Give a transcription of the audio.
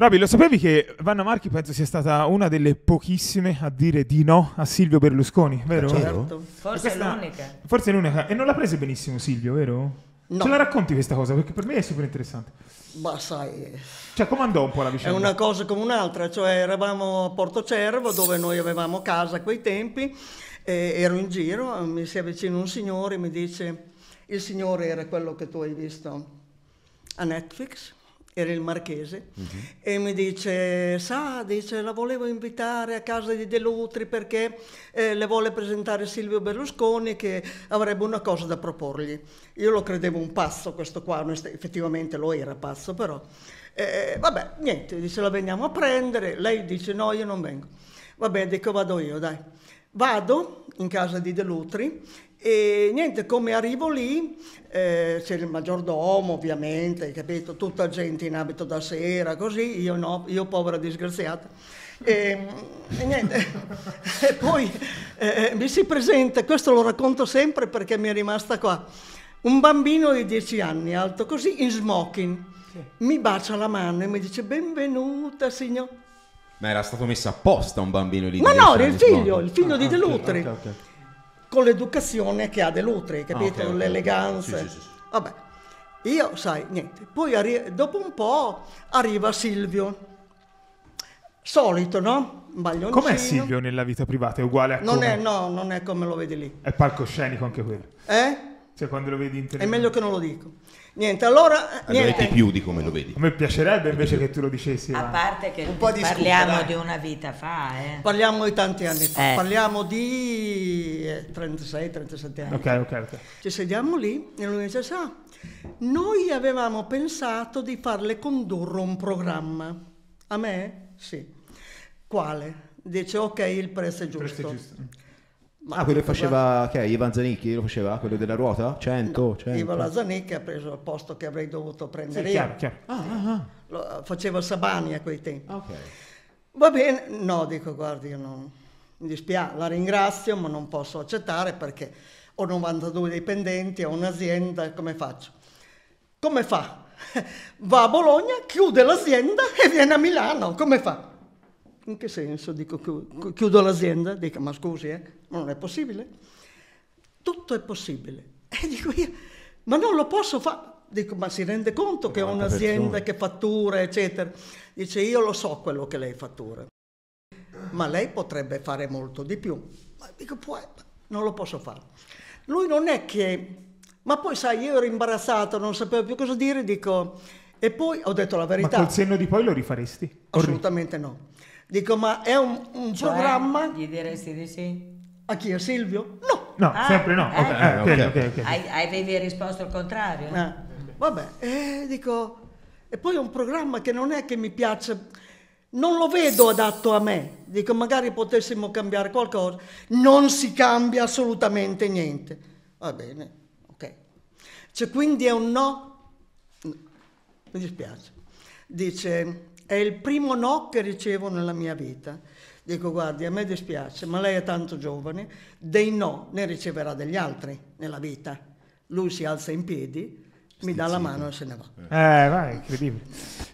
Roby, lo sapevi che Vanna Marchi penso sia stata una delle pochissime a dire di no a Silvio Berlusconi, vero? Eh, certo. certo. Forse questa, è l'unica. Forse è l'unica. E non l'ha presa benissimo Silvio, vero? No. Ce la racconti questa cosa? Perché per me è super interessante. Ma sai... Cioè, come andò un po' la vicenda? È una cosa come un'altra, cioè eravamo a Porto Cervo, dove noi avevamo casa a quei tempi, ero in giro, mi si avvicina un signore e mi dice... Il signore era quello che tu hai visto a Netflix? era il marchese, uh-huh. e mi dice, sa, dice, la volevo invitare a casa di De Lutri perché eh, le vuole presentare Silvio Berlusconi che avrebbe una cosa da proporgli. Io lo credevo un pazzo questo qua, effettivamente lo era pazzo però. Eh, vabbè, niente, dice la veniamo a prendere, lei dice no, io non vengo. Vabbè, dico vado io, dai. Vado in casa di Delutri e niente, come arrivo lì, eh, c'è il maggiordomo ovviamente, capito? Tutta gente in abito da sera, così, io no, io povera disgraziata. E, e niente, e poi eh, mi si presenta, questo lo racconto sempre perché mi è rimasta qua, un bambino di 10 anni, alto così, in smoking, sì. mi bacia la mano e mi dice benvenuta signor ma era stato messo apposta un bambino lì. Ma no, era il figlio, il figlio ah, di Delutri. Okay, okay, okay. Con l'educazione che ha Delutri, capito? Ah, L'eleganza. Sì, sì, sì. Vabbè, io sai, niente. Poi arri- dopo un po' arriva Silvio. Solito, no? Baglioncino. Com'è Silvio nella vita privata? È uguale a non come... È, no, non è come lo vedi lì. È palcoscenico anche quello. Eh? Cioè, quando lo vedi in televisione. È meglio che non lo dico. Niente, allora... Allora ah, niente. più di come lo vedi. A me piacerebbe invece che tu lo dicessi. A parte che un po di parliamo scuola, di una vita fa. Eh. Parliamo di tanti anni fa. Eh. Parliamo di 36-37 eh, anni. Ok, ok, ok. Ci sediamo lì e lui dice, sa, noi avevamo pensato di farle condurre un programma. A me? Sì. Quale? Dice, ok, il prezzo è giusto. Il prezzo è giusto. Ma ah, quello che faceva, che è Ivan Zanicchi, lo faceva, quello della ruota? 100? No, 100. Ivan Zanicchi ha preso il posto che avrei dovuto prendere sì, chiaro, chiaro. Ah, sì. Ah, ah, lo, faceva Sabani a quei tempi. Ah, okay. Va bene, no, dico, guardi, io non, mi dispiace, la ringrazio, ma non posso accettare perché ho 92 dipendenti, ho un'azienda, come faccio? Come fa? Va a Bologna, chiude l'azienda e viene a Milano, come fa? In che senso? Dico, chiudo l'azienda? Dico, ma scusi, eh, ma non è possibile. Tutto è possibile. E dico io, ma non lo posso fare. Dico, ma si rende conto che ho un'azienda che fattura, eccetera? Dice, io lo so quello che lei fattura, ma lei potrebbe fare molto di più. Ma dico, può, eh, non lo posso fare. Lui non è che... Ma poi sai, io ero imbarazzato, non sapevo più cosa dire, dico... E poi ho detto la verità. Ma col senno di poi lo rifaresti? Assolutamente no. Dico, ma è un, un cioè, programma... Gli diresti di sì? A chi? A Silvio? No. No, ah, sempre no. Eh, okay, eh, ah, okay, okay, okay. Hai, avevi risposto al contrario. Eh. Vabbè, eh, dico... E poi è un programma che non è che mi piace... Non lo vedo adatto a me. Dico, magari potessimo cambiare qualcosa. Non si cambia assolutamente niente. Va bene, ok. Cioè, quindi è un no... Mi dispiace. Dice, è il primo no che ricevo nella mia vita. Dico, guardi, a me dispiace, ma lei è tanto giovane, dei no ne riceverà degli altri nella vita. Lui si alza in piedi, mi dà la mano e se ne va. Eh, vai, incredibile.